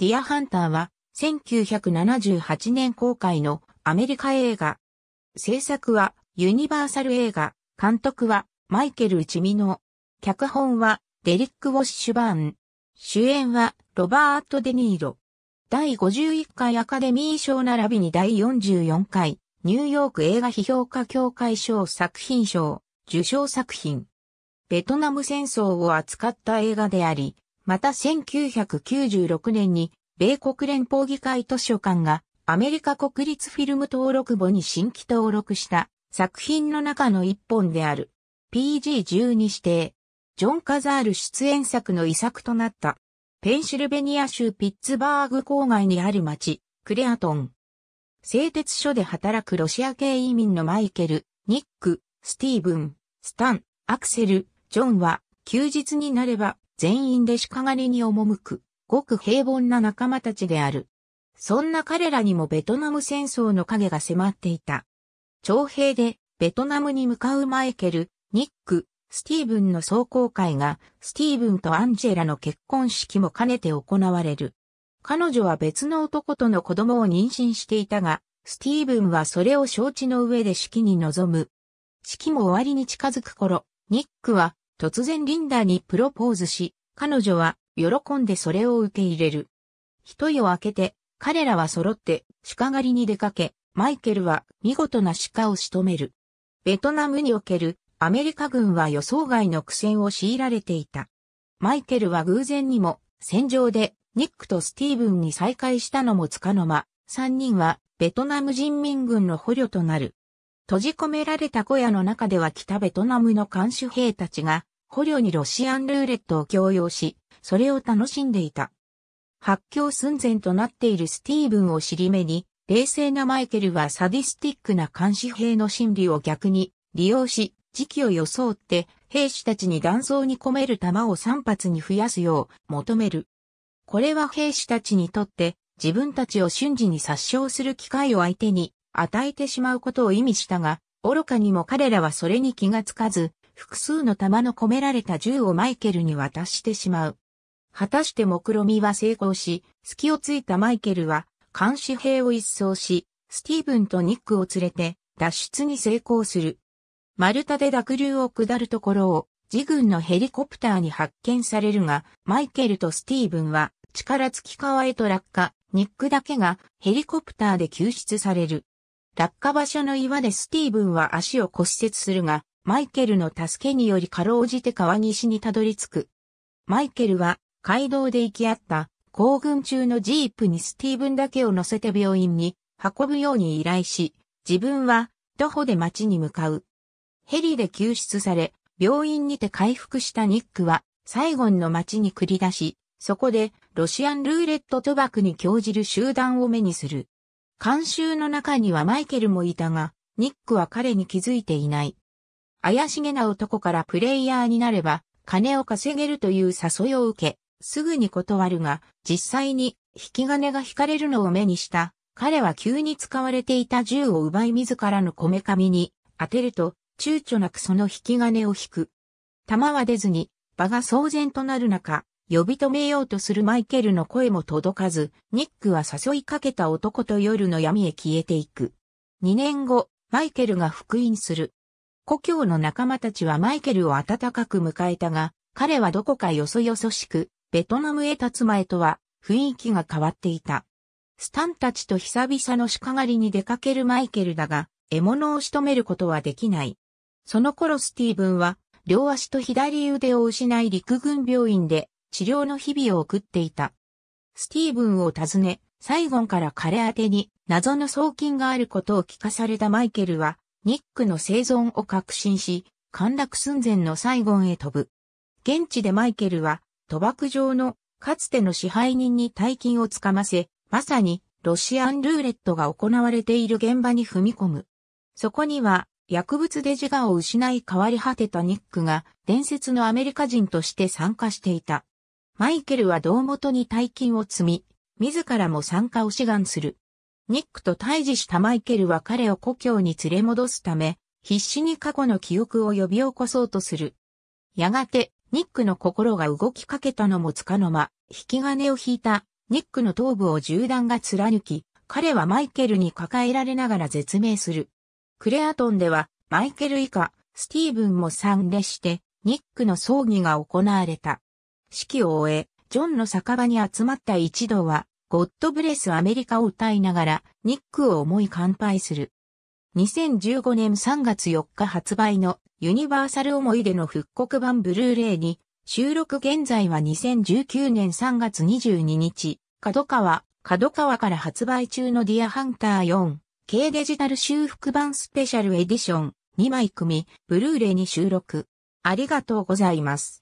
ディアハンターは1978年公開のアメリカ映画。制作はユニバーサル映画、監督はマイケル・チミノ。脚本はデリック・ウォッシュバーン。主演はロバート・デ・ニーロ。第51回アカデミー賞並びに第44回ニューヨーク映画批評家協会賞作品賞受賞作品。ベトナム戦争を扱った映画であり、また1996年に、米国連邦議会図書館がアメリカ国立フィルム登録簿に新規登録した作品の中の一本である PG12 指定。ジョン・カザール出演作の遺作となったペンシルベニア州ピッツバーグ郊外にある町クレアトン。製鉄所で働くロシア系移民のマイケル、ニック、スティーブン、スタン、アクセル、ジョンは休日になれば全員で鹿狩りに赴く、ごく平凡な仲間たちである。そんな彼らにもベトナム戦争の影が迫っていた。徴兵でベトナムに向かうマイケル、ニック、スティーブンの壮行会が、スティーブンとアンジェラの結婚式も兼ねて行われる。彼女は別の男との子供を妊娠していたが、スティーブンはそれを承知の上で式に臨む。式も終わりに近づく頃、ニックは突然リンダにプロポーズし、彼女は喜んでそれを受け入れる。一夜を明けて、彼らは揃って鹿狩りに出かけ、マイケルは見事な鹿を仕留める。ベトナムにおけるアメリカ軍は予想外の苦戦を強いられていた。マイケルは偶然にも戦場でニックとスティーブンに再会したのもつかの間、三人はベトナム人民軍の捕虜となる。閉じ込められた小屋の中では北ベトナムの監守兵たちが捕虜にロシアンルーレットを強要し、それを楽しんでいた。発狂寸前となっているスティーブンを尻目に、冷静なマイケルはサディスティックな監視兵の心理を逆に利用し、時期を装って兵士たちに弾倉に込める弾を3発に増やすよう求める。これは兵士たちにとって自分たちを瞬時に殺傷する機会を相手に与えてしまうことを意味したが、愚かにも彼らはそれに気がつかず、複数の弾の込められた銃をマイケルに渡してしまう。果たして目論みは成功し、隙をついたマイケルは、監視兵を一掃し、スティーブンとニックを連れて、脱出に成功する。丸太で濁流を下るところを、自軍のヘリコプターに発見されるが、マイケルとスティーブンは、力尽き川へと落下、ニックだけがヘリコプターで救出される。落下場所の岩でスティーブンは足を骨折するが、マイケルの助けによりかろうじて川岸にたどり着く。マイケルは街道で行き合った行軍中のジープにスティーブンだけを乗せて病院に運ぶように依頼し、自分は徒歩で町に向かう。ヘリで救出され、病院にて回復したニックはサイゴンの町に繰り出し、そこでロシアンルーレット賭博に興じる集団を目にする。監修の中にはマイケルもいたが、ニックは彼に気づいていない。怪しげな男からプレイヤーになれば、金を稼げるという誘いを受け、すぐに断るが、実際に引き金が引かれるのを目にした。彼は急に使われていた銃を奪い自らのこめかみに当てると、躊躇なくその引き金を引く。弾は出ずに、場が騒然となる中、呼び止めようとするマイケルの声も届かず、ニックは誘いかけた男と夜の闇へ消えていく。2年後、マイケルが復員する。故郷の仲間たちはマイケルを温かく迎えたが、彼はどこかよそよそしく、ベトナムへ立つ前とは雰囲気が変わっていた。スタンたちと久々の鹿狩りに出かけるマイケルだが、獲物を仕留めることはできない。その頃スティーブンは、両足と左腕を失い陸軍病院で治療の日々を送っていた。スティーブンを訪ね、サイゴンから彼宛に謎の送金があることを聞かされたマイケルは、ニックの生存を確信し、陥落寸前のサイゴンへ飛ぶ。現地でマイケルは、賭博場のかつての支配人に大金をつかませ、まさにロシアンルーレットが行われている現場に踏み込む。そこには、薬物で自我を失い変わり果てたニックが伝説のアメリカ人として参加していた。マイケルは胴元に大金を積み、自らも参加を志願する。ニックと対峙したマイケルは彼を故郷に連れ戻すため、必死に過去の記憶を呼び起こそうとする。やがて、ニックの心が動きかけたのもつかの間、引き金を引いた、ニックの頭部を銃弾が貫き、彼はマイケルに抱えられながら絶命する。クレアトンでは、マイケル以下、スティーブンも参列して、ニックの葬儀が行われた。式を終え、ジョンの酒場に集まった一同は、ゴッドブレスアメリカを歌いながら、ニックを思い乾杯する。2015年3月4日発売のユニバーサル思い出の復刻版ブルーレイに、収録現在は2019年3月22日、角川、角川から発売中のディアハンター4、軽デジタル修復版スペシャルエディション2枚組、ブルーレイに収録。ありがとうございます。